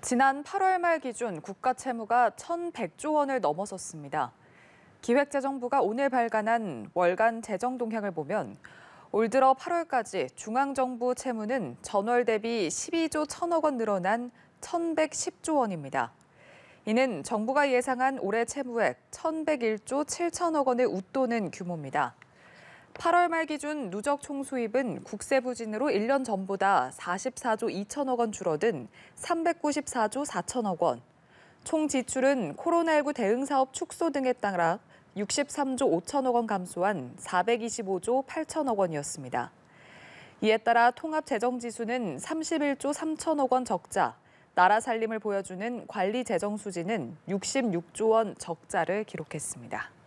지난 8월 말 기준 국가 채무가 1,100조 원을 넘어섰습니다. 기획재정부가 오늘 발간한 월간 재정 동향을 보면 올 들어 8월까지 중앙정부 채무는 전월 대비 12조 1천억 원 늘어난 1,110조 원입니다. 이는 정부가 예상한 올해 채무액 1,101조 7천억 원을 웃도는 규모입니다. 8월 말 기준 누적 총수입은 국세 부진으로 1년 전보다 44조 2천억 원 줄어든 394조 4천억 원. 총 지출은 코로나19 대응 사업 축소 등에 따라 63조 5천억 원 감소한 425조 8천억 원이었습니다. 이에 따라 통합 재정 지수는 31조 3천억 원 적자, 나라 살림을 보여주는 관리 재정 수지는 66조 원 적자를 기록했습니다.